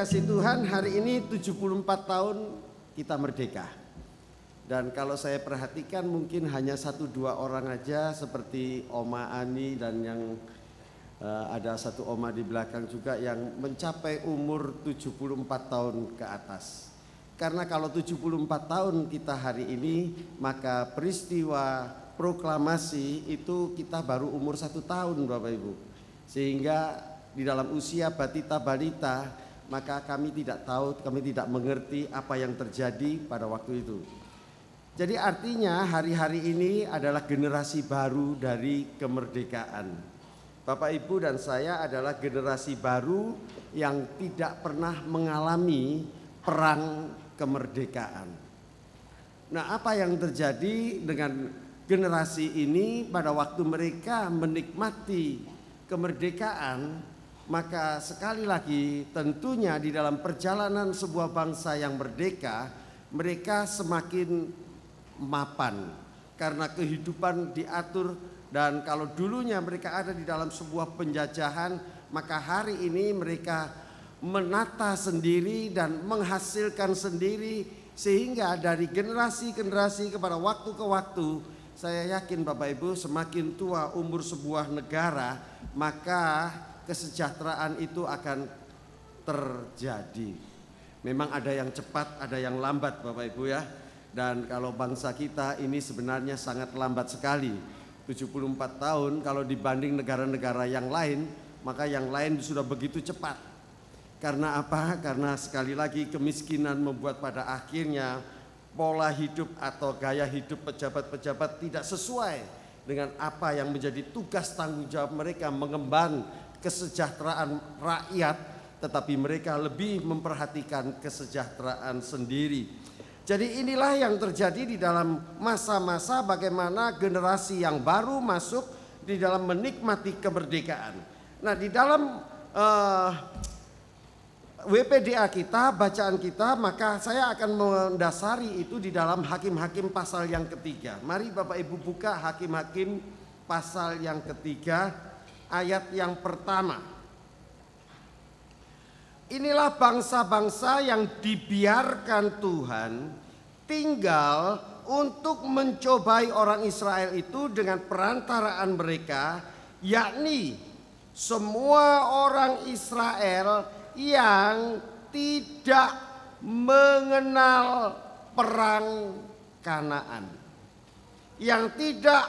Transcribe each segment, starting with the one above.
kasih Tuhan hari ini 74 tahun kita merdeka. Dan kalau saya perhatikan mungkin hanya satu dua orang aja seperti Oma Ani dan yang uh, ada satu Oma di belakang juga yang mencapai umur 74 tahun ke atas. Karena kalau 74 tahun kita hari ini maka peristiwa proklamasi itu kita baru umur satu tahun Bapak Ibu. Sehingga di dalam usia batita balita maka kami tidak tahu, kami tidak mengerti apa yang terjadi pada waktu itu. Jadi artinya hari-hari ini adalah generasi baru dari kemerdekaan. Bapak Ibu dan saya adalah generasi baru yang tidak pernah mengalami perang kemerdekaan. Nah, apa yang terjadi dengan generasi ini pada waktu mereka menikmati kemerdekaan, maka sekali lagi tentunya di dalam perjalanan sebuah bangsa yang merdeka, mereka semakin mapan karena kehidupan diatur dan kalau dulunya mereka ada di dalam sebuah penjajahan, maka hari ini mereka menata sendiri dan menghasilkan sendiri sehingga dari generasi-generasi ke kepada waktu ke waktu saya yakin Bapak Ibu semakin tua umur sebuah negara maka kesejahteraan itu akan terjadi. Memang ada yang cepat, ada yang lambat Bapak Ibu ya. Dan kalau bangsa kita ini sebenarnya sangat lambat sekali. 74 tahun kalau dibanding negara-negara yang lain, maka yang lain sudah begitu cepat. Karena apa? Karena sekali lagi kemiskinan membuat pada akhirnya pola hidup atau gaya hidup pejabat-pejabat tidak sesuai dengan apa yang menjadi tugas tanggung jawab mereka mengemban kesejahteraan rakyat, tetapi mereka lebih memperhatikan kesejahteraan sendiri. Jadi inilah yang terjadi di dalam masa-masa bagaimana generasi yang baru masuk di dalam menikmati kemerdekaan. Nah, di dalam uh, eh, WPDA kita, bacaan kita, maka saya akan mendasari itu di dalam hakim-hakim pasal yang ketiga. Mari Bapak Ibu buka hakim-hakim pasal yang ketiga ayat yang pertama. Inilah bangsa-bangsa yang dibiarkan Tuhan tinggal untuk mencobai orang Israel itu dengan perantaraan mereka, yakni semua orang Israel yang tidak mengenal perang Kanaan, yang tidak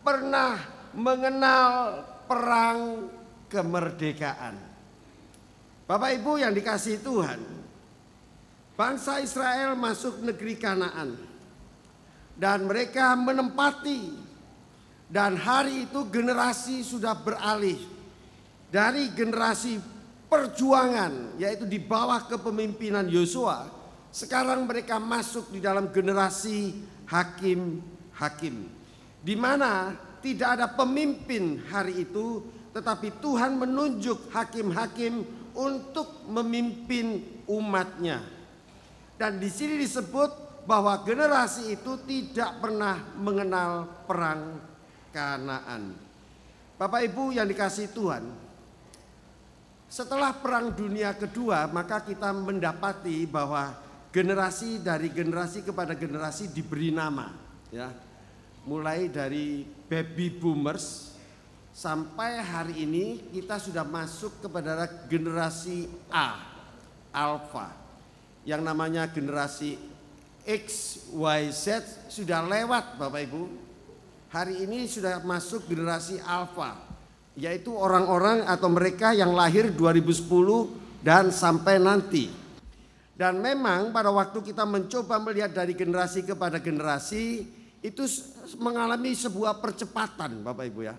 pernah mengenal perang kemerdekaan. Bapak Ibu yang dikasih Tuhan, bangsa Israel masuk negeri Kanaan dan mereka menempati dan hari itu generasi sudah beralih dari generasi perjuangan yaitu di bawah kepemimpinan Yosua sekarang mereka masuk di dalam generasi hakim-hakim di mana tidak ada pemimpin hari itu, tetapi Tuhan menunjuk hakim-hakim untuk memimpin umatnya. Dan di sini disebut bahwa generasi itu tidak pernah mengenal perang Kanaan. Bapak Ibu yang dikasih Tuhan, setelah Perang Dunia Kedua, maka kita mendapati bahwa generasi dari generasi kepada generasi diberi nama, ya mulai dari baby boomers sampai hari ini kita sudah masuk kepada generasi A, alpha. Yang namanya generasi X, Y, Z sudah lewat Bapak Ibu. Hari ini sudah masuk generasi alpha, yaitu orang-orang atau mereka yang lahir 2010 dan sampai nanti. Dan memang pada waktu kita mencoba melihat dari generasi kepada generasi, itu mengalami sebuah percepatan Bapak Ibu ya.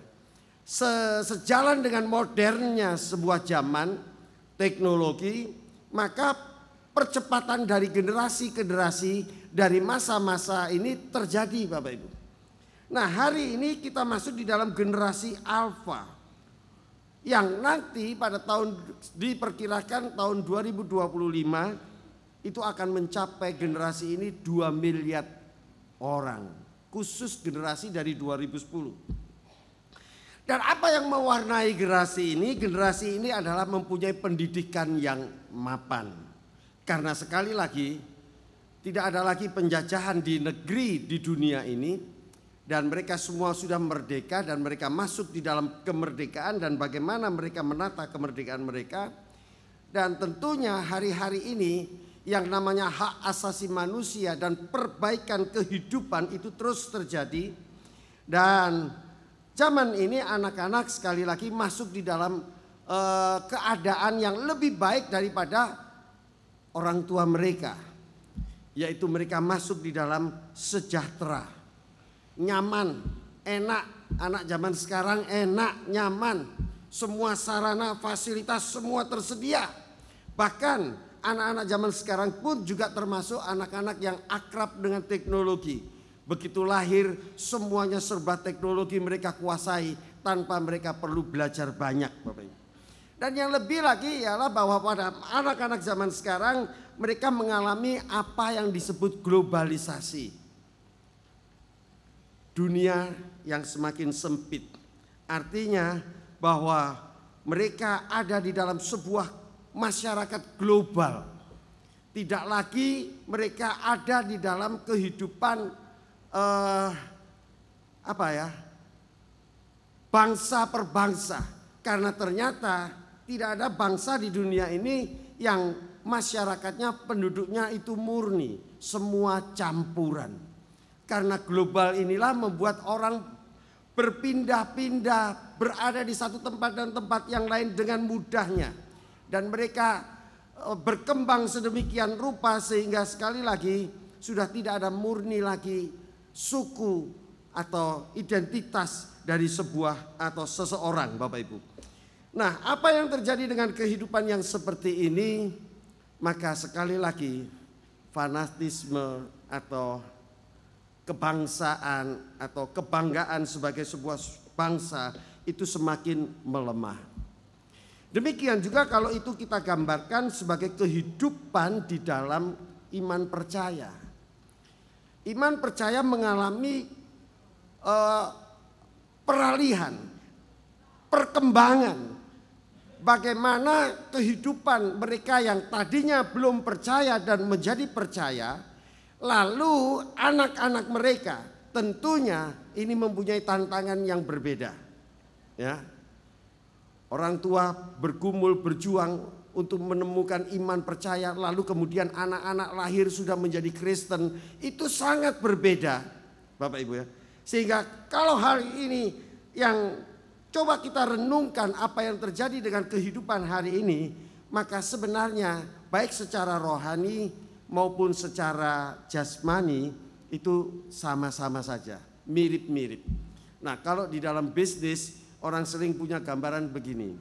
Se Sejalan dengan modernnya sebuah zaman teknologi, maka percepatan dari generasi ke generasi dari masa-masa ini terjadi Bapak Ibu. Nah hari ini kita masuk di dalam generasi alfa yang nanti pada tahun diperkirakan tahun 2025 itu akan mencapai generasi ini 2 miliar orang khusus generasi dari 2010. Dan apa yang mewarnai generasi ini? Generasi ini adalah mempunyai pendidikan yang mapan. Karena sekali lagi tidak ada lagi penjajahan di negeri di dunia ini dan mereka semua sudah merdeka dan mereka masuk di dalam kemerdekaan dan bagaimana mereka menata kemerdekaan mereka. Dan tentunya hari-hari ini yang namanya hak asasi manusia dan perbaikan kehidupan itu terus terjadi dan zaman ini anak-anak sekali lagi masuk di dalam uh, keadaan yang lebih baik daripada orang tua mereka yaitu mereka masuk di dalam sejahtera nyaman enak anak zaman sekarang enak nyaman semua sarana fasilitas semua tersedia bahkan anak-anak zaman sekarang pun juga termasuk anak-anak yang akrab dengan teknologi. Begitu lahir semuanya serba teknologi mereka kuasai tanpa mereka perlu belajar banyak Dan yang lebih lagi ialah bahwa pada anak-anak zaman sekarang mereka mengalami apa yang disebut globalisasi. Dunia yang semakin sempit. Artinya bahwa mereka ada di dalam sebuah masyarakat global. Tidak lagi mereka ada di dalam kehidupan eh, apa ya? bangsa per bangsa karena ternyata tidak ada bangsa di dunia ini yang masyarakatnya penduduknya itu murni, semua campuran. Karena global inilah membuat orang berpindah-pindah, berada di satu tempat dan tempat yang lain dengan mudahnya dan mereka eh, berkembang sedemikian rupa sehingga sekali lagi sudah tidak ada murni lagi suku atau identitas dari sebuah atau seseorang Bapak Ibu. Nah, apa yang terjadi dengan kehidupan yang seperti ini? Maka sekali lagi fanatisme atau kebangsaan atau kebanggaan sebagai sebuah bangsa itu semakin melemah. Demikian juga kalau itu kita gambarkan sebagai kehidupan di dalam iman percaya. Iman percaya mengalami uh, peralihan, perkembangan. Bagaimana kehidupan mereka yang tadinya belum percaya dan menjadi percaya, lalu anak-anak mereka tentunya ini mempunyai tantangan yang berbeda. Ya, Orang tua bergumul, berjuang untuk menemukan iman percaya, lalu kemudian anak-anak lahir sudah menjadi Kristen, itu sangat berbeda, Bapak Ibu ya. Sehingga kalau hari ini yang coba kita renungkan apa yang terjadi dengan kehidupan hari ini, maka sebenarnya baik secara rohani maupun secara jasmani itu sama-sama saja, mirip-mirip. Nah, kalau di dalam bisnis Orang sering punya gambaran begini.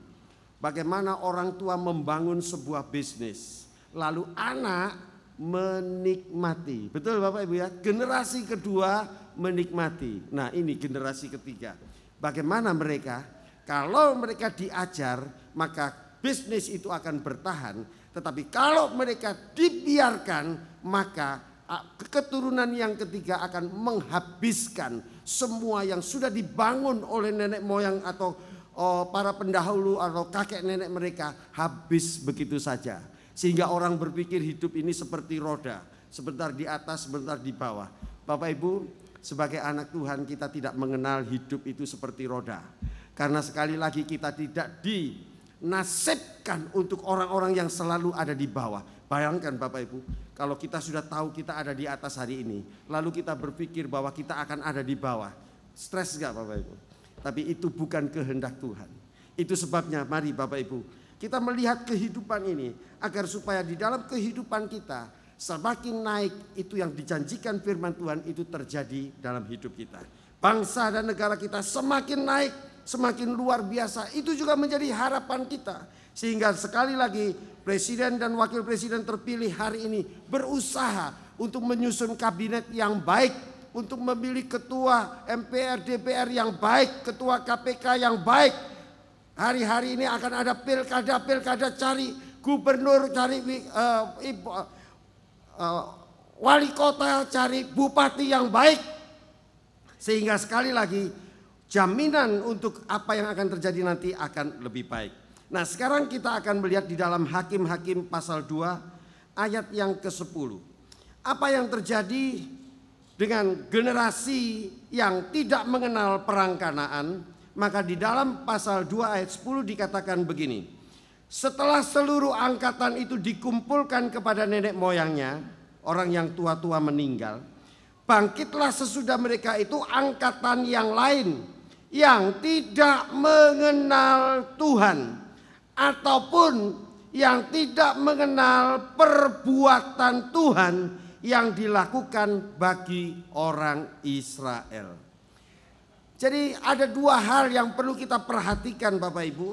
Bagaimana orang tua membangun sebuah bisnis, lalu anak menikmati. Betul Bapak Ibu ya? Generasi kedua menikmati. Nah, ini generasi ketiga. Bagaimana mereka? Kalau mereka diajar, maka bisnis itu akan bertahan. Tetapi kalau mereka dibiarkan, maka Ah, keturunan yang ketiga akan menghabiskan semua yang sudah dibangun oleh nenek moyang atau oh, para pendahulu atau kakek nenek mereka habis begitu saja. Sehingga orang berpikir hidup ini seperti roda, sebentar di atas, sebentar di bawah. Bapak Ibu, sebagai anak Tuhan kita tidak mengenal hidup itu seperti roda. Karena sekali lagi kita tidak nasibkan untuk orang-orang yang selalu ada di bawah. Bayangkan Bapak Ibu, kalau kita sudah tahu kita ada di atas hari ini, lalu kita berpikir bahwa kita akan ada di bawah. Stres gak Bapak Ibu? Tapi itu bukan kehendak Tuhan. Itu sebabnya mari Bapak Ibu, kita melihat kehidupan ini agar supaya di dalam kehidupan kita semakin naik itu yang dijanjikan firman Tuhan itu terjadi dalam hidup kita. Bangsa dan negara kita semakin naik, semakin luar biasa. Itu juga menjadi harapan kita. Sehingga sekali lagi Presiden dan Wakil Presiden terpilih hari ini berusaha untuk menyusun kabinet yang baik, untuk memilih ketua MPR DPR yang baik, ketua KPK yang baik. Hari-hari ini akan ada pilkada-pilkada cari gubernur, cari uh, ibu, uh, wali kota, cari bupati yang baik. Sehingga sekali lagi jaminan untuk apa yang akan terjadi nanti akan lebih baik. Nah sekarang kita akan melihat di dalam Hakim-Hakim pasal 2 ayat yang ke-10. Apa yang terjadi dengan generasi yang tidak mengenal perang kanaan maka di dalam pasal 2 ayat 10 dikatakan begini. Setelah seluruh angkatan itu dikumpulkan kepada nenek moyangnya, orang yang tua-tua meninggal, bangkitlah sesudah mereka itu angkatan yang lain yang tidak mengenal Tuhan ataupun yang tidak mengenal perbuatan Tuhan yang dilakukan bagi orang Israel. Jadi ada dua hal yang perlu kita perhatikan Bapak Ibu.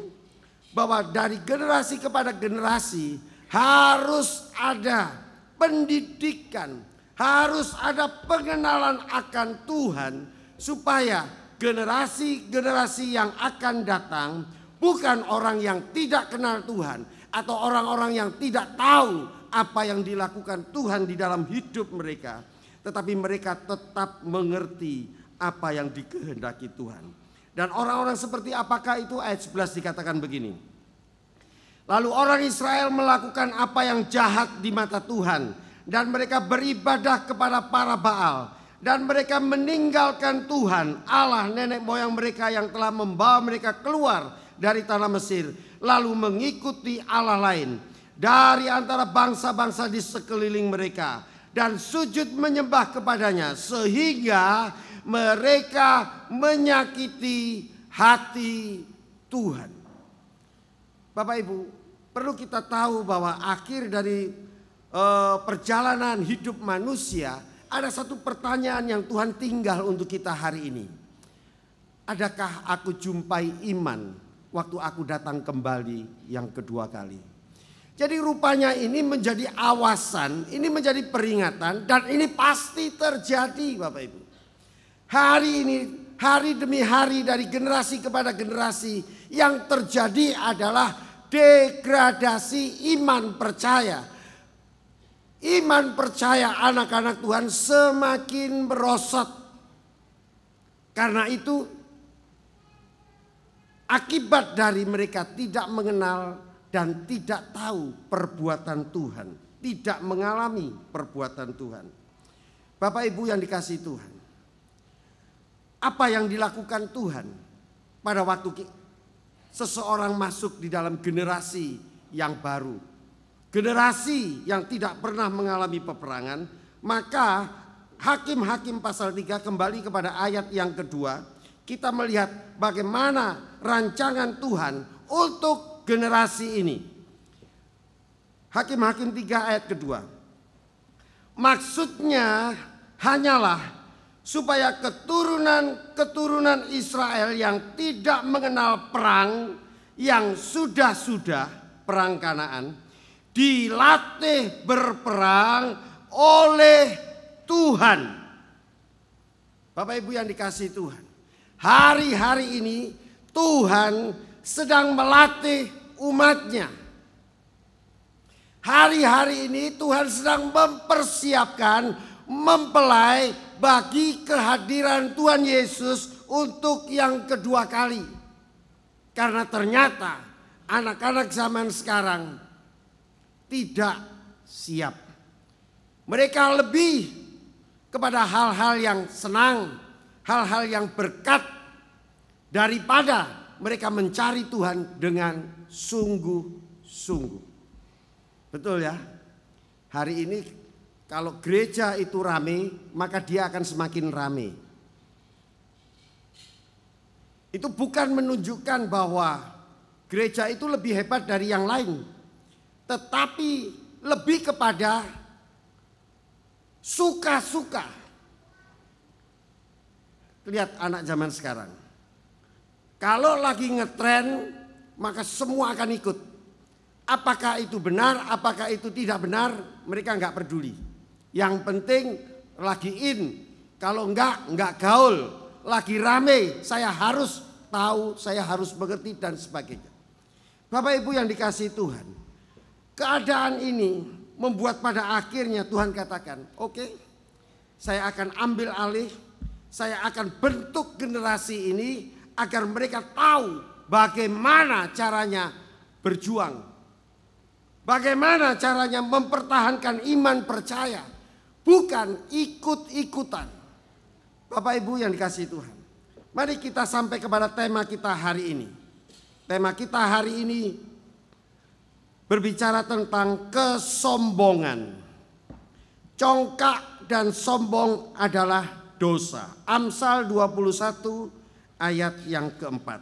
Bahwa dari generasi kepada generasi harus ada pendidikan. Harus ada pengenalan akan Tuhan. Supaya generasi-generasi yang akan datang bukan orang yang tidak kenal Tuhan atau orang-orang yang tidak tahu apa yang dilakukan Tuhan di dalam hidup mereka, tetapi mereka tetap mengerti apa yang dikehendaki Tuhan. Dan orang-orang seperti apakah itu ayat 11 dikatakan begini. Lalu orang Israel melakukan apa yang jahat di mata Tuhan dan mereka beribadah kepada para Baal dan mereka meninggalkan Tuhan Allah nenek moyang mereka yang telah membawa mereka keluar dari tanah Mesir, lalu mengikuti Allah lain dari antara bangsa-bangsa di sekeliling mereka dan sujud menyembah kepadanya sehingga mereka menyakiti hati Tuhan. Bapak Ibu, perlu kita tahu bahwa akhir dari uh, perjalanan hidup manusia ada satu pertanyaan yang Tuhan tinggal untuk kita hari ini. Adakah aku jumpai iman waktu aku datang kembali yang kedua kali. Jadi rupanya ini menjadi awasan, ini menjadi peringatan dan ini pasti terjadi Bapak Ibu. Hari ini, hari demi hari dari generasi kepada generasi yang terjadi adalah degradasi iman percaya. Iman percaya anak-anak Tuhan semakin merosot. Karena itu Akibat dari mereka tidak mengenal dan tidak tahu perbuatan Tuhan, tidak mengalami perbuatan Tuhan. Bapak Ibu yang dikasih Tuhan, apa yang dilakukan Tuhan pada waktu seseorang masuk di dalam generasi yang baru, generasi yang tidak pernah mengalami peperangan, maka hakim-hakim pasal 3 kembali kepada ayat yang kedua kita melihat bagaimana rancangan Tuhan untuk generasi ini. Hakim-hakim 3 ayat kedua. Maksudnya hanyalah supaya keturunan-keturunan Israel yang tidak mengenal perang yang sudah-sudah perang Kanaan dilatih berperang oleh Tuhan. Bapak Ibu yang dikasih Tuhan hari-hari ini Tuhan sedang melatih umatnya. Hari-hari ini Tuhan sedang mempersiapkan, mempelai bagi kehadiran Tuhan Yesus untuk yang kedua kali. Karena ternyata anak-anak zaman sekarang tidak siap. Mereka lebih kepada hal-hal yang senang, hal-hal yang berkat daripada mereka mencari Tuhan dengan sungguh-sungguh. Betul ya? Hari ini kalau gereja itu rame, maka dia akan semakin rame. Itu bukan menunjukkan bahwa gereja itu lebih hebat dari yang lain, tetapi lebih kepada suka-suka Lihat anak zaman sekarang. Kalau lagi ngetren, maka semua akan ikut. Apakah itu benar, apakah itu tidak benar, mereka nggak peduli. Yang penting lagi in, kalau enggak, enggak gaul. Lagi rame, saya harus tahu, saya harus mengerti dan sebagainya. Bapak Ibu yang dikasih Tuhan, keadaan ini membuat pada akhirnya Tuhan katakan, oke, okay, saya akan ambil alih saya akan bentuk generasi ini agar mereka tahu bagaimana caranya berjuang. Bagaimana caranya mempertahankan iman percaya. Bukan ikut-ikutan. Bapak Ibu yang dikasih Tuhan. Mari kita sampai kepada tema kita hari ini. Tema kita hari ini berbicara tentang kesombongan. Congkak dan sombong adalah dosa. Amsal 21 ayat yang keempat.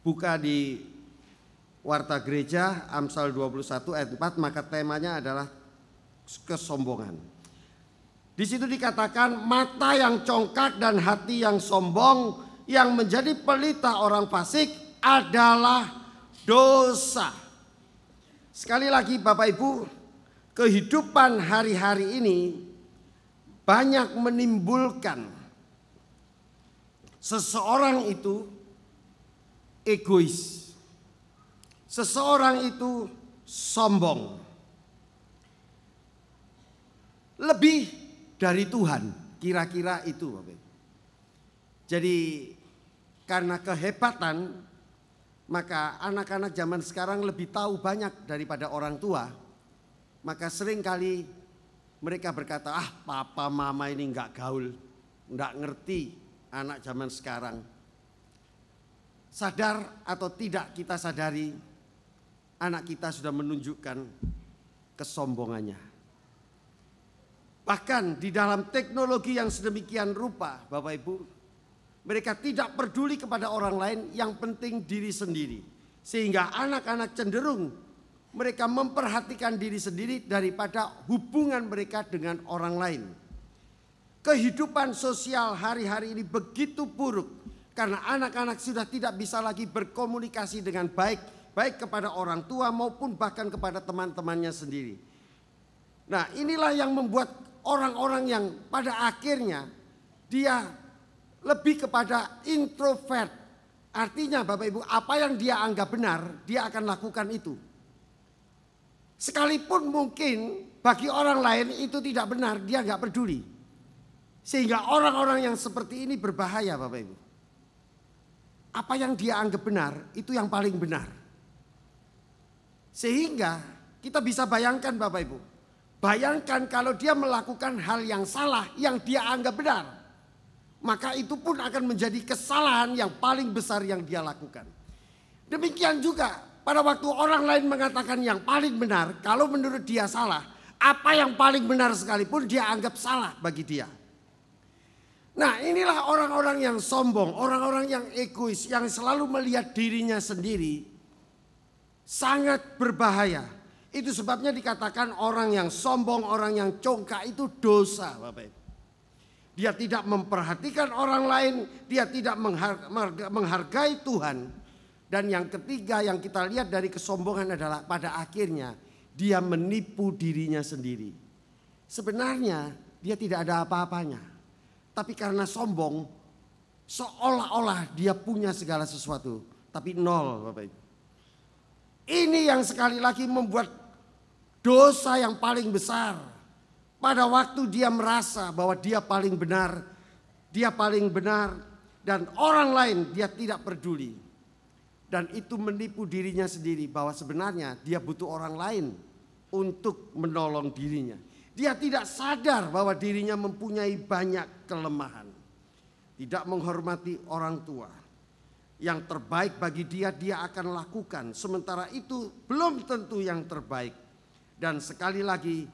Buka di Warta Gereja Amsal 21 ayat 4 maka temanya adalah kesombongan. Di situ dikatakan mata yang congkak dan hati yang sombong yang menjadi pelita orang fasik adalah dosa. Sekali lagi Bapak Ibu, kehidupan hari-hari ini banyak menimbulkan seseorang itu egois. Seseorang itu sombong. Lebih dari Tuhan, kira-kira itu. Jadi karena kehebatan maka anak-anak zaman sekarang lebih tahu banyak daripada orang tua. Maka seringkali mereka berkata, ah papa mama ini nggak gaul, nggak ngerti anak zaman sekarang. Sadar atau tidak kita sadari, anak kita sudah menunjukkan kesombongannya. Bahkan di dalam teknologi yang sedemikian rupa, Bapak Ibu, mereka tidak peduli kepada orang lain, yang penting diri sendiri. Sehingga anak-anak cenderung mereka memperhatikan diri sendiri daripada hubungan mereka dengan orang lain. Kehidupan sosial hari-hari ini begitu buruk karena anak-anak sudah tidak bisa lagi berkomunikasi dengan baik, baik kepada orang tua maupun bahkan kepada teman-temannya sendiri. Nah, inilah yang membuat orang-orang yang pada akhirnya dia lebih kepada introvert. Artinya Bapak Ibu, apa yang dia anggap benar, dia akan lakukan itu. Sekalipun mungkin bagi orang lain itu tidak benar, dia nggak peduli. Sehingga orang-orang yang seperti ini berbahaya Bapak Ibu. Apa yang dia anggap benar itu yang paling benar. Sehingga kita bisa bayangkan Bapak Ibu. Bayangkan kalau dia melakukan hal yang salah yang dia anggap benar. Maka itu pun akan menjadi kesalahan yang paling besar yang dia lakukan. Demikian juga pada waktu orang lain mengatakan yang paling benar, kalau menurut dia salah, apa yang paling benar sekalipun dia anggap salah bagi dia. Nah inilah orang-orang yang sombong, orang-orang yang egois, yang selalu melihat dirinya sendiri sangat berbahaya. Itu sebabnya dikatakan orang yang sombong, orang yang congkak itu dosa Bapak Dia tidak memperhatikan orang lain, dia tidak menghargai Tuhan. Dan yang ketiga yang kita lihat dari kesombongan adalah pada akhirnya dia menipu dirinya sendiri. Sebenarnya dia tidak ada apa-apanya. Tapi karena sombong seolah-olah dia punya segala sesuatu. Tapi nol Bapak Ibu. Ini yang sekali lagi membuat dosa yang paling besar. Pada waktu dia merasa bahwa dia paling benar, dia paling benar dan orang lain dia tidak peduli dan itu menipu dirinya sendiri bahwa sebenarnya dia butuh orang lain untuk menolong dirinya. Dia tidak sadar bahwa dirinya mempunyai banyak kelemahan. Tidak menghormati orang tua. Yang terbaik bagi dia dia akan lakukan, sementara itu belum tentu yang terbaik. Dan sekali lagi,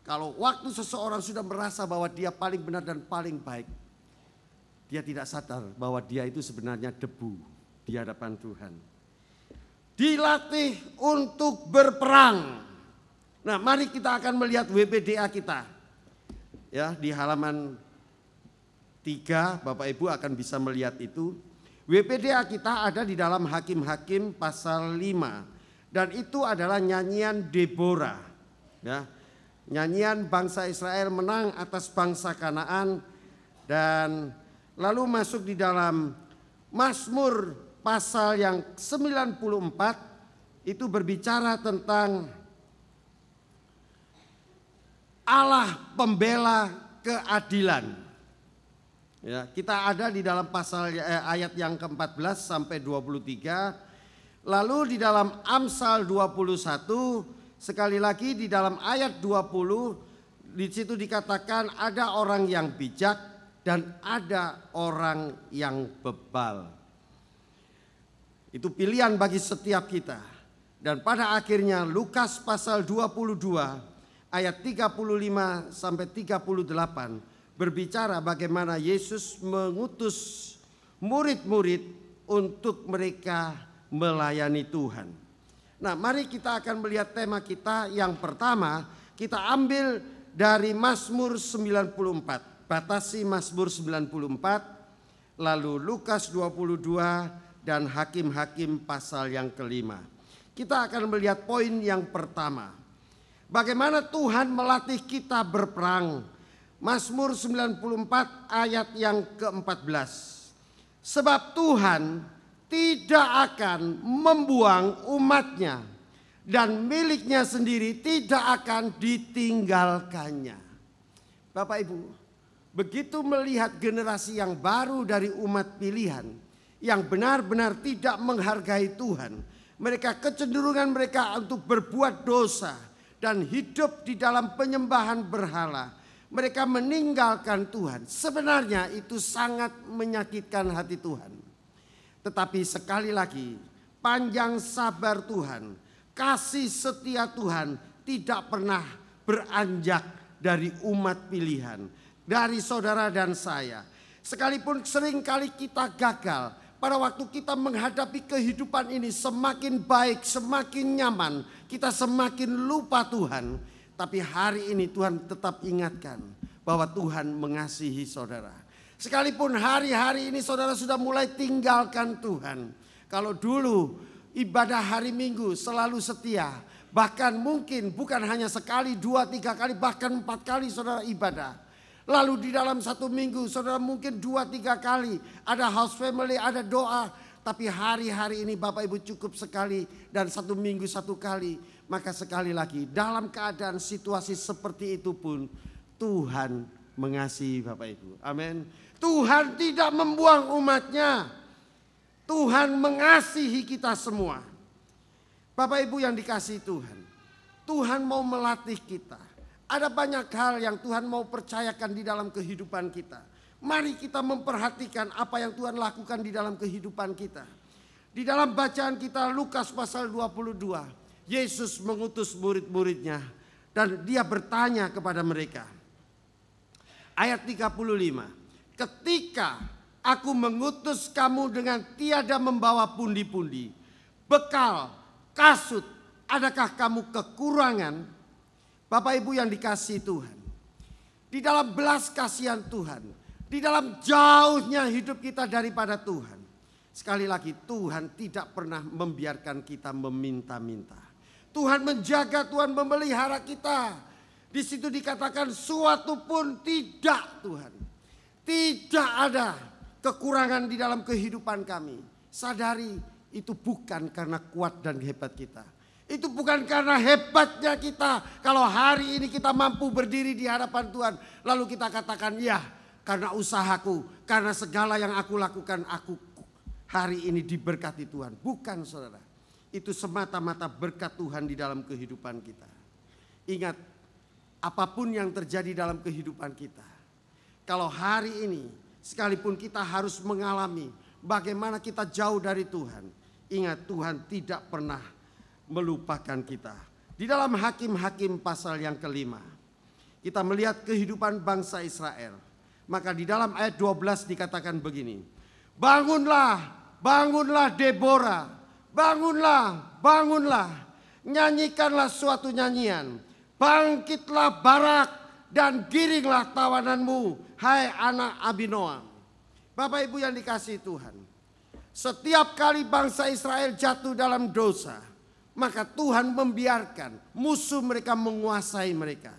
kalau waktu seseorang sudah merasa bahwa dia paling benar dan paling baik, dia tidak sadar bahwa dia itu sebenarnya debu di hadapan Tuhan. Dilatih untuk berperang. Nah, mari kita akan melihat WPDA kita. Ya, di halaman 3 Bapak Ibu akan bisa melihat itu. WPDA kita ada di dalam Hakim-hakim pasal 5 dan itu adalah nyanyian Deborah. Ya. Nyanyian bangsa Israel menang atas bangsa Kanaan dan lalu masuk di dalam Mazmur pasal yang 94 itu berbicara tentang Allah pembela keadilan. Ya, kita ada di dalam pasal eh, ayat yang ke-14 sampai 23. Lalu di dalam Amsal 21 sekali lagi di dalam ayat 20 di situ dikatakan ada orang yang bijak dan ada orang yang bebal. Itu pilihan bagi setiap kita. Dan pada akhirnya Lukas pasal 22 ayat 35 sampai 38 berbicara bagaimana Yesus mengutus murid-murid untuk mereka melayani Tuhan. Nah, mari kita akan melihat tema kita yang pertama, kita ambil dari Mazmur 94. Batasi Mazmur 94, lalu Lukas 22 dan hakim-hakim pasal yang kelima. Kita akan melihat poin yang pertama. Bagaimana Tuhan melatih kita berperang. Mazmur 94 ayat yang ke-14. Sebab Tuhan tidak akan membuang umatnya dan miliknya sendiri tidak akan ditinggalkannya. Bapak Ibu, begitu melihat generasi yang baru dari umat pilihan, yang benar-benar tidak menghargai Tuhan. Mereka kecenderungan mereka untuk berbuat dosa dan hidup di dalam penyembahan berhala. Mereka meninggalkan Tuhan. Sebenarnya itu sangat menyakitkan hati Tuhan. Tetapi sekali lagi, panjang sabar Tuhan, kasih setia Tuhan tidak pernah beranjak dari umat pilihan, dari saudara dan saya. Sekalipun seringkali kita gagal, pada waktu kita menghadapi kehidupan ini semakin baik, semakin nyaman, kita semakin lupa Tuhan. Tapi hari ini Tuhan tetap ingatkan bahwa Tuhan mengasihi saudara. Sekalipun hari-hari ini saudara sudah mulai tinggalkan Tuhan. Kalau dulu ibadah hari Minggu selalu setia. Bahkan mungkin bukan hanya sekali, dua, tiga kali, bahkan empat kali saudara ibadah. Lalu di dalam satu minggu saudara mungkin dua tiga kali ada house family, ada doa. Tapi hari-hari ini Bapak Ibu cukup sekali dan satu minggu satu kali. Maka sekali lagi dalam keadaan situasi seperti itu pun Tuhan mengasihi Bapak Ibu. Amin. Tuhan tidak membuang umatnya. Tuhan mengasihi kita semua. Bapak Ibu yang dikasihi Tuhan. Tuhan mau melatih kita. Ada banyak hal yang Tuhan mau percayakan di dalam kehidupan kita. Mari kita memperhatikan apa yang Tuhan lakukan di dalam kehidupan kita. Di dalam bacaan kita Lukas pasal 22, Yesus mengutus murid-muridnya dan dia bertanya kepada mereka. Ayat 35, ketika aku mengutus kamu dengan tiada membawa pundi-pundi, bekal, kasut, adakah kamu kekurangan? Bapak Ibu yang dikasih Tuhan. Di dalam belas kasihan Tuhan. Di dalam jauhnya hidup kita daripada Tuhan. Sekali lagi Tuhan tidak pernah membiarkan kita meminta-minta. Tuhan menjaga, Tuhan memelihara kita. Di situ dikatakan suatu pun tidak Tuhan. Tidak ada kekurangan di dalam kehidupan kami. Sadari itu bukan karena kuat dan hebat kita itu bukan karena hebatnya kita. Kalau hari ini kita mampu berdiri di hadapan Tuhan. Lalu kita katakan ya karena usahaku. Karena segala yang aku lakukan aku hari ini diberkati Tuhan. Bukan saudara. Itu semata-mata berkat Tuhan di dalam kehidupan kita. Ingat apapun yang terjadi dalam kehidupan kita. Kalau hari ini sekalipun kita harus mengalami bagaimana kita jauh dari Tuhan. Ingat Tuhan tidak pernah melupakan kita. Di dalam hakim-hakim pasal yang kelima, kita melihat kehidupan bangsa Israel. Maka di dalam ayat 12 dikatakan begini, Bangunlah, bangunlah Deborah, bangunlah, bangunlah, nyanyikanlah suatu nyanyian, bangkitlah barak dan giringlah tawananmu, hai anak Abinoam. Bapak Ibu yang dikasih Tuhan, setiap kali bangsa Israel jatuh dalam dosa, maka Tuhan membiarkan musuh mereka menguasai mereka.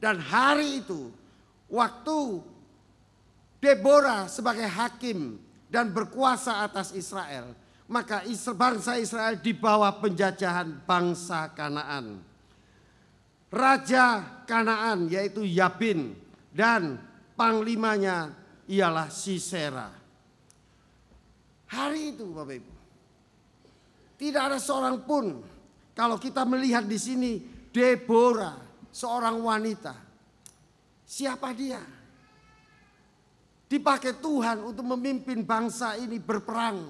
Dan hari itu waktu Deborah sebagai hakim dan berkuasa atas Israel. Maka bangsa Israel di bawah penjajahan bangsa Kanaan. Raja Kanaan yaitu Yabin dan panglimanya ialah Sisera. Hari itu Bapak Ibu. Tidak ada seorang pun kalau kita melihat di sini Deborah, seorang wanita. Siapa dia? Dipakai Tuhan untuk memimpin bangsa ini berperang.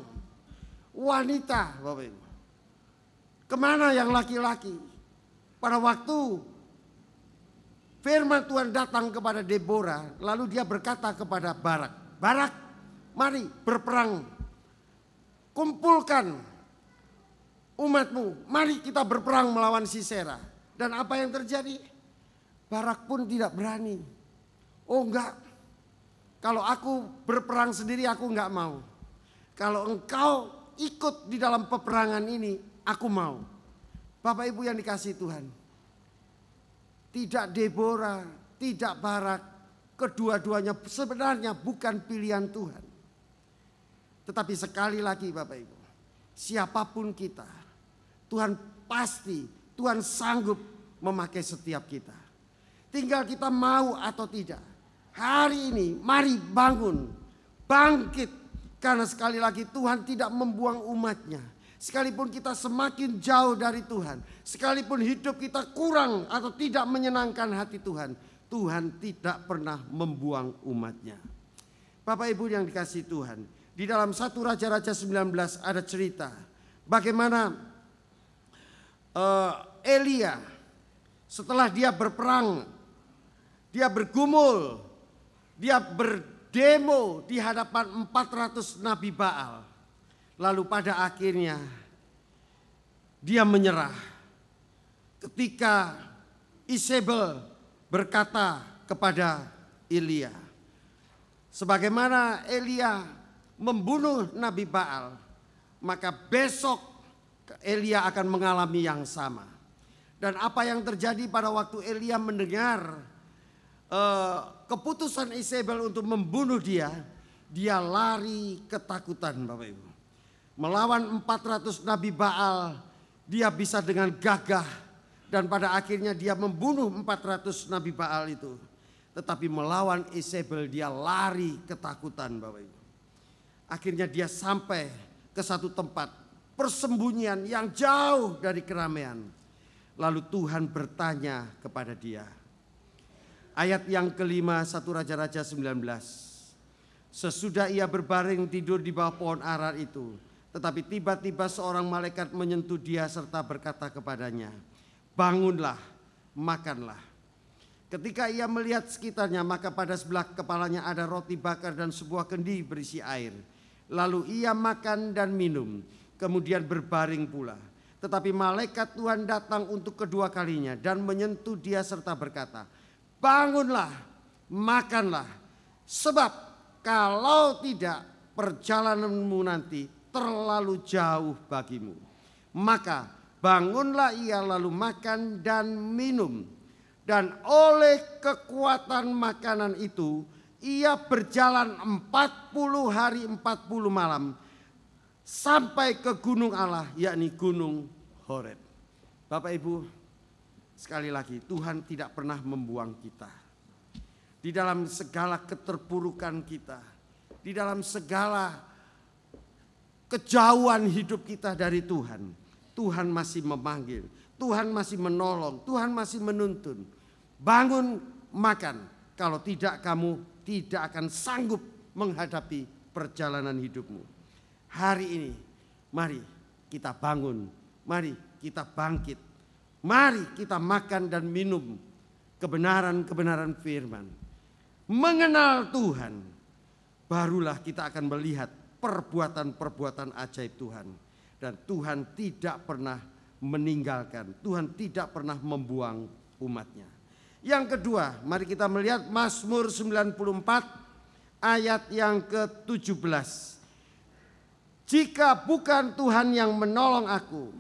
Wanita, Bapak Ibu. Kemana yang laki-laki? Pada waktu firman Tuhan datang kepada Deborah, lalu dia berkata kepada Barak, Barak, mari berperang. Kumpulkan umatmu, mari kita berperang melawan Sisera. Dan apa yang terjadi? Barak pun tidak berani. Oh enggak, kalau aku berperang sendiri aku enggak mau. Kalau engkau ikut di dalam peperangan ini, aku mau. Bapak Ibu yang dikasih Tuhan. Tidak Deborah, tidak Barak, kedua-duanya sebenarnya bukan pilihan Tuhan. Tetapi sekali lagi Bapak Ibu, siapapun kita, Tuhan pasti, Tuhan sanggup memakai setiap kita. Tinggal kita mau atau tidak. Hari ini mari bangun, bangkit. Karena sekali lagi Tuhan tidak membuang umatnya. Sekalipun kita semakin jauh dari Tuhan. Sekalipun hidup kita kurang atau tidak menyenangkan hati Tuhan. Tuhan tidak pernah membuang umatnya. Bapak Ibu yang dikasih Tuhan. Di dalam satu Raja-Raja 19 ada cerita. Bagaimana uh, Elia setelah dia berperang, dia bergumul, dia berdemo di hadapan 400 nabi Baal. Lalu pada akhirnya dia menyerah. Ketika Isabel berkata kepada Elia, sebagaimana Elia membunuh nabi Baal, maka besok Elia akan mengalami yang sama. Dan apa yang terjadi pada waktu Elia mendengar uh, keputusan Isabel untuk membunuh dia, dia lari ketakutan Bapak Ibu. Melawan 400 nabi Baal, dia bisa dengan gagah dan pada akhirnya dia membunuh 400 nabi Baal itu. Tetapi melawan Isabel dia lari ketakutan Bapak Ibu. Akhirnya dia sampai ke satu tempat persembunyian yang jauh dari keramaian. Lalu Tuhan bertanya kepada dia. Ayat yang kelima, satu Raja-Raja 19. Sesudah ia berbaring tidur di bawah pohon arar itu, tetapi tiba-tiba seorang malaikat menyentuh dia serta berkata kepadanya, "Bangunlah, makanlah." Ketika ia melihat sekitarnya, maka pada sebelah kepalanya ada roti bakar dan sebuah kendi berisi air. Lalu ia makan dan minum kemudian berbaring pula. Tetapi malaikat Tuhan datang untuk kedua kalinya dan menyentuh dia serta berkata, "Bangunlah, makanlah, sebab kalau tidak perjalananmu nanti terlalu jauh bagimu. Maka bangunlah ia lalu makan dan minum. Dan oleh kekuatan makanan itu ia berjalan 40 hari 40 malam sampai ke gunung Allah yakni gunung Horeb. Bapak Ibu, sekali lagi Tuhan tidak pernah membuang kita. Di dalam segala keterpurukan kita, di dalam segala kejauhan hidup kita dari Tuhan, Tuhan masih memanggil, Tuhan masih menolong, Tuhan masih menuntun. Bangun, makan. Kalau tidak kamu tidak akan sanggup menghadapi perjalanan hidupmu hari ini. Mari kita bangun, mari kita bangkit, mari kita makan dan minum kebenaran-kebenaran firman. Mengenal Tuhan, barulah kita akan melihat perbuatan-perbuatan ajaib Tuhan. Dan Tuhan tidak pernah meninggalkan, Tuhan tidak pernah membuang umatnya. Yang kedua, mari kita melihat Mazmur 94 ayat yang ke-17. Jika bukan Tuhan yang menolong aku,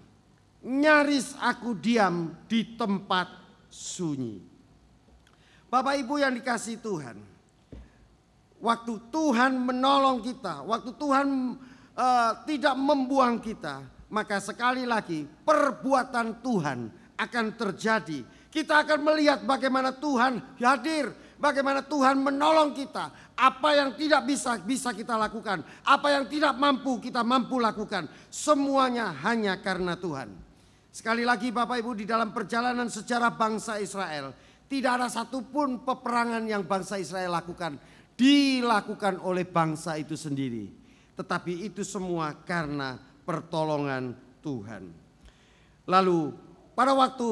nyaris aku diam di tempat sunyi. Bapak Ibu yang dikasih Tuhan, waktu Tuhan menolong kita, waktu Tuhan uh, tidak membuang kita, maka sekali lagi perbuatan Tuhan akan terjadi. Kita akan melihat bagaimana Tuhan hadir Bagaimana Tuhan menolong kita. Apa yang tidak bisa, bisa kita lakukan. Apa yang tidak mampu, kita mampu lakukan. Semuanya hanya karena Tuhan. Sekali lagi Bapak Ibu di dalam perjalanan sejarah bangsa Israel. Tidak ada satupun peperangan yang bangsa Israel lakukan. Dilakukan oleh bangsa itu sendiri. Tetapi itu semua karena pertolongan Tuhan. Lalu pada waktu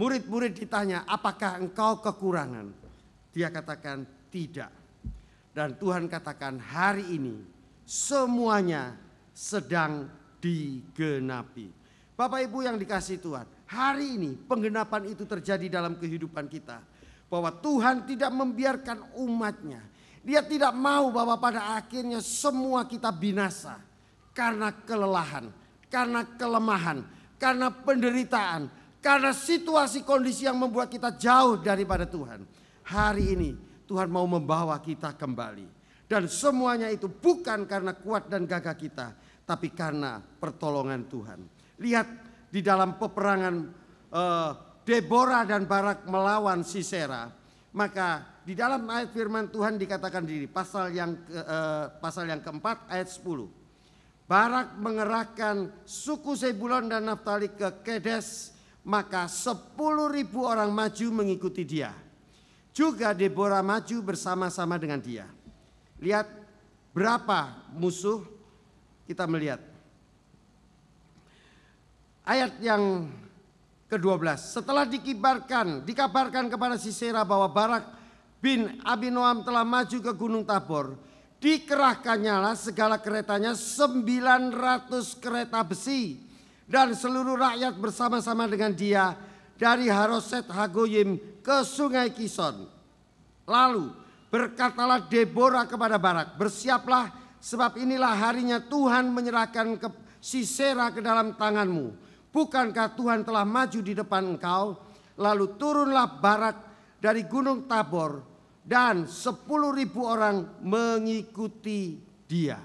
murid-murid ditanya apakah engkau kekurangan. Dia katakan tidak. Dan Tuhan katakan hari ini semuanya sedang digenapi. Bapak Ibu yang dikasih Tuhan, hari ini penggenapan itu terjadi dalam kehidupan kita. Bahwa Tuhan tidak membiarkan umatnya. Dia tidak mau bahwa pada akhirnya semua kita binasa. Karena kelelahan, karena kelemahan, karena penderitaan, karena situasi kondisi yang membuat kita jauh daripada Tuhan hari ini Tuhan mau membawa kita kembali. Dan semuanya itu bukan karena kuat dan gagah kita, tapi karena pertolongan Tuhan. Lihat di dalam peperangan uh, Deborah dan Barak melawan Sisera, maka di dalam ayat firman Tuhan dikatakan diri pasal yang ke, uh, pasal yang keempat ayat 10. Barak mengerahkan suku Zebulon dan Naftali ke Kedes, maka sepuluh ribu orang maju mengikuti dia. Juga Deborah maju bersama-sama dengan dia. Lihat berapa musuh kita melihat. Ayat yang ke-12. Setelah dikibarkan, dikabarkan kepada Sisera bahwa Barak bin Abinoam telah maju ke Gunung Tabor. Dikerahkannya lah segala keretanya 900 kereta besi dan seluruh rakyat bersama-sama dengan dia dari Haroset Hagoyim ke sungai Kison. Lalu berkatalah Deborah kepada Barak, bersiaplah sebab inilah harinya Tuhan menyerahkan ke Sisera ke dalam tanganmu. Bukankah Tuhan telah maju di depan engkau? Lalu turunlah Barak dari gunung Tabor dan sepuluh ribu orang mengikuti dia.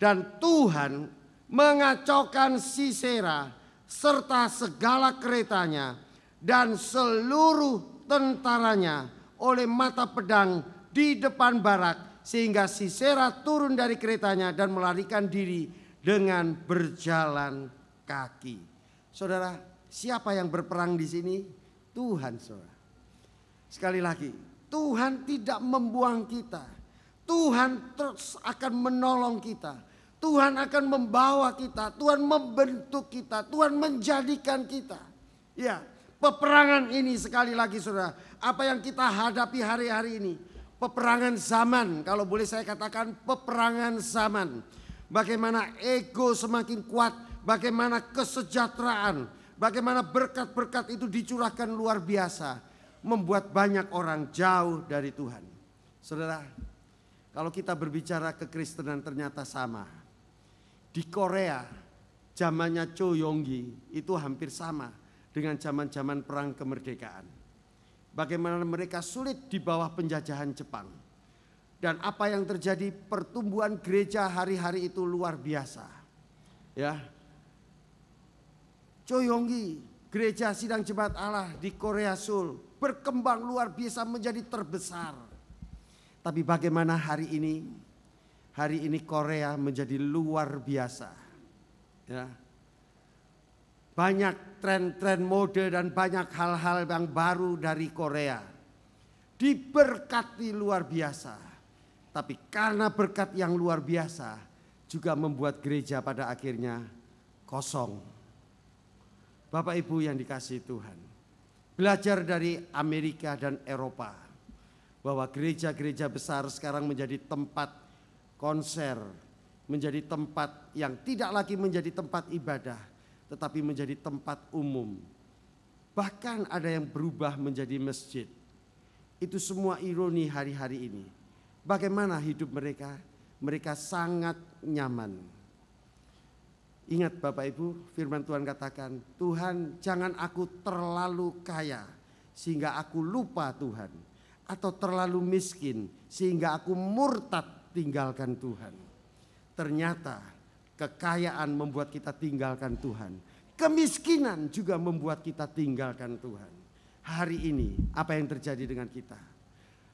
Dan Tuhan mengacaukan Sisera serta segala keretanya dan seluruh tentaranya oleh mata pedang di depan barak sehingga Sisera turun dari keretanya dan melarikan diri dengan berjalan kaki. Saudara, siapa yang berperang di sini? Tuhan, Saudara. Sekali lagi, Tuhan tidak membuang kita. Tuhan terus akan menolong kita. Tuhan akan membawa kita, Tuhan membentuk kita, Tuhan menjadikan kita. Ya, peperangan ini sekali lagi Saudara, apa yang kita hadapi hari-hari ini, peperangan zaman, kalau boleh saya katakan peperangan zaman. Bagaimana ego semakin kuat, bagaimana kesejahteraan, bagaimana berkat-berkat itu dicurahkan luar biasa, membuat banyak orang jauh dari Tuhan. Saudara, kalau kita berbicara kekristenan ternyata sama di Korea, zamannya Cho Yonggi itu hampir sama dengan zaman-zaman perang kemerdekaan. Bagaimana mereka sulit di bawah penjajahan Jepang. Dan apa yang terjadi pertumbuhan gereja hari-hari itu luar biasa. Ya. Cho Yonggi, gereja sidang jemaat Allah di Korea Sul berkembang luar biasa menjadi terbesar. Tapi bagaimana hari ini hari ini Korea menjadi luar biasa. Ya. Banyak tren-tren mode dan banyak hal-hal yang baru dari Korea. Diberkati luar biasa. Tapi karena berkat yang luar biasa juga membuat gereja pada akhirnya kosong. Bapak Ibu yang dikasih Tuhan. Belajar dari Amerika dan Eropa. Bahwa gereja-gereja besar sekarang menjadi tempat konser menjadi tempat yang tidak lagi menjadi tempat ibadah, tetapi menjadi tempat umum. Bahkan ada yang berubah menjadi masjid. Itu semua ironi hari-hari ini. Bagaimana hidup mereka? Mereka sangat nyaman. Ingat Bapak Ibu, firman Tuhan katakan, Tuhan jangan aku terlalu kaya sehingga aku lupa Tuhan. Atau terlalu miskin sehingga aku murtad tinggalkan Tuhan. Ternyata kekayaan membuat kita tinggalkan Tuhan. Kemiskinan juga membuat kita tinggalkan Tuhan. Hari ini apa yang terjadi dengan kita?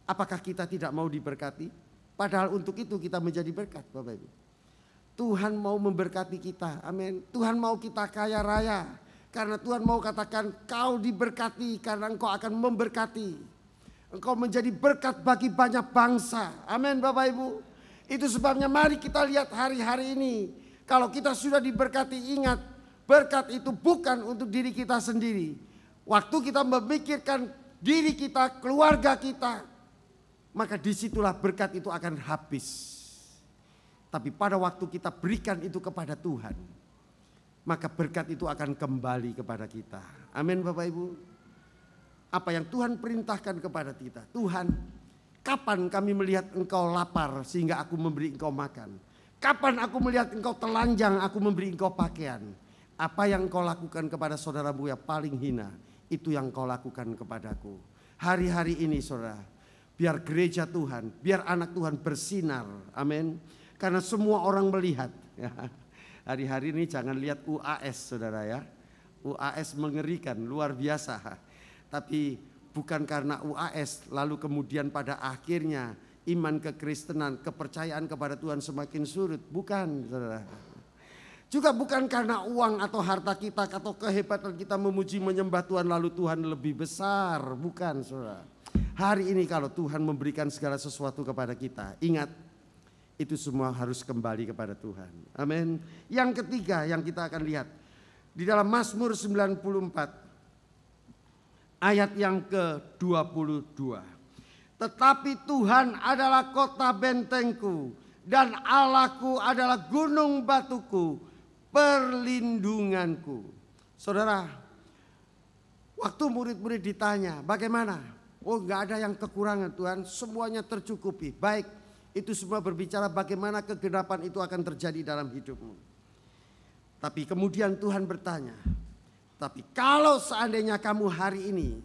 Apakah kita tidak mau diberkati? Padahal untuk itu kita menjadi berkat Bapak Ibu. Tuhan mau memberkati kita. Amin. Tuhan mau kita kaya raya. Karena Tuhan mau katakan kau diberkati karena engkau akan memberkati. Engkau menjadi berkat bagi banyak bangsa. Amin Bapak Ibu. Itu sebabnya mari kita lihat hari-hari ini. Kalau kita sudah diberkati ingat berkat itu bukan untuk diri kita sendiri. Waktu kita memikirkan diri kita, keluarga kita. Maka disitulah berkat itu akan habis. Tapi pada waktu kita berikan itu kepada Tuhan. Maka berkat itu akan kembali kepada kita. Amin Bapak Ibu apa yang Tuhan perintahkan kepada kita. Tuhan, kapan kami melihat engkau lapar sehingga aku memberi engkau makan? Kapan aku melihat engkau telanjang, aku memberi engkau pakaian? Apa yang engkau lakukan kepada saudara yang paling hina, itu yang engkau lakukan kepadaku. Hari-hari ini saudara, biar gereja Tuhan, biar anak Tuhan bersinar. Amin. Karena semua orang melihat. Ya, hari-hari ini jangan lihat UAS saudara ya. UAS mengerikan, luar biasa tapi bukan karena UAS lalu kemudian pada akhirnya iman kekristenan, kepercayaan kepada Tuhan semakin surut, bukan saudara. Juga bukan karena uang atau harta kita atau kehebatan kita memuji menyembah Tuhan lalu Tuhan lebih besar, bukan saudara. Hari ini kalau Tuhan memberikan segala sesuatu kepada kita, ingat itu semua harus kembali kepada Tuhan. Amin. Yang ketiga yang kita akan lihat di dalam Mazmur 94 ayat yang ke-22. Tetapi Tuhan adalah kota bentengku dan Allahku adalah gunung batuku, perlindunganku. Saudara, waktu murid-murid ditanya, bagaimana? Oh nggak ada yang kekurangan Tuhan, semuanya tercukupi. Baik, itu semua berbicara bagaimana kegenapan itu akan terjadi dalam hidupmu. Tapi kemudian Tuhan bertanya, tapi kalau seandainya kamu hari ini,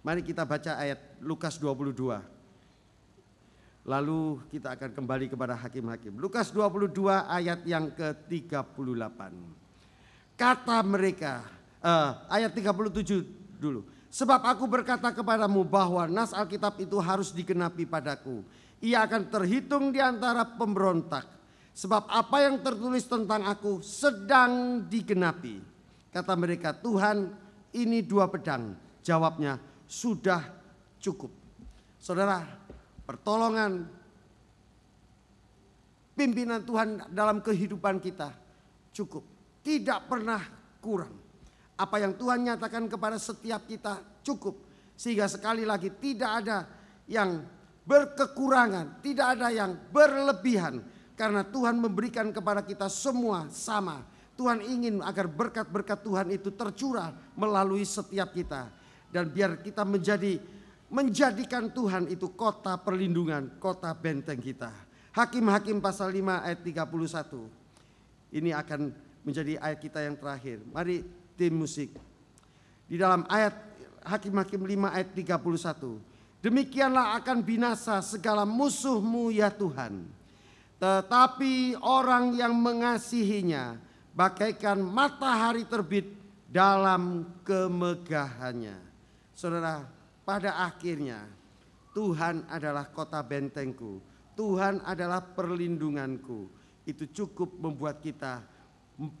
mari kita baca ayat Lukas 22. Lalu kita akan kembali kepada hakim-hakim. Lukas 22 ayat yang ke-38. Kata mereka, uh, ayat 37 dulu. Sebab aku berkata kepadamu bahwa nas Alkitab itu harus digenapi padaku. Ia akan terhitung di antara pemberontak. Sebab apa yang tertulis tentang aku sedang digenapi. Kata mereka, Tuhan ini dua pedang. Jawabnya, sudah cukup. Saudara, pertolongan pimpinan Tuhan dalam kehidupan kita cukup. Tidak pernah kurang. Apa yang Tuhan nyatakan kepada setiap kita cukup. Sehingga sekali lagi tidak ada yang berkekurangan, tidak ada yang berlebihan. Karena Tuhan memberikan kepada kita semua sama Tuhan ingin agar berkat-berkat Tuhan itu tercurah melalui setiap kita dan biar kita menjadi menjadikan Tuhan itu kota perlindungan, kota benteng kita. Hakim-hakim pasal 5 ayat 31. Ini akan menjadi ayat kita yang terakhir. Mari tim musik. Di dalam ayat Hakim-hakim 5 ayat 31. Demikianlah akan binasa segala musuhmu ya Tuhan. Tetapi orang yang mengasihinya, bagaikan matahari terbit dalam kemegahannya. Saudara, pada akhirnya Tuhan adalah kota bentengku, Tuhan adalah perlindunganku. Itu cukup membuat kita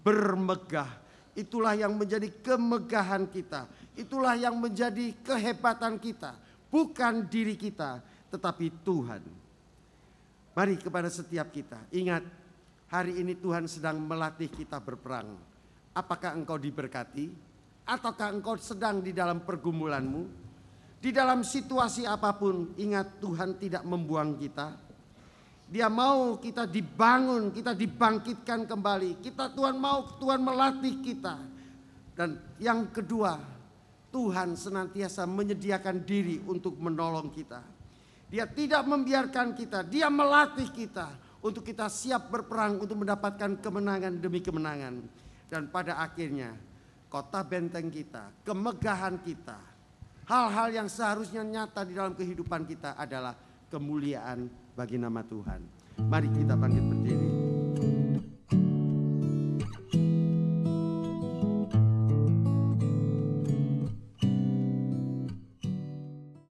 bermegah. Itulah yang menjadi kemegahan kita, itulah yang menjadi kehebatan kita, bukan diri kita, tetapi Tuhan. Mari kepada setiap kita, ingat hari ini Tuhan sedang melatih kita berperang. Apakah engkau diberkati? Ataukah engkau sedang di dalam pergumulanmu? Di dalam situasi apapun, ingat Tuhan tidak membuang kita. Dia mau kita dibangun, kita dibangkitkan kembali. Kita Tuhan mau Tuhan melatih kita. Dan yang kedua, Tuhan senantiasa menyediakan diri untuk menolong kita. Dia tidak membiarkan kita, dia melatih kita untuk kita siap berperang untuk mendapatkan kemenangan demi kemenangan. Dan pada akhirnya kota benteng kita, kemegahan kita, hal-hal yang seharusnya nyata di dalam kehidupan kita adalah kemuliaan bagi nama Tuhan. Mari kita bangkit berdiri.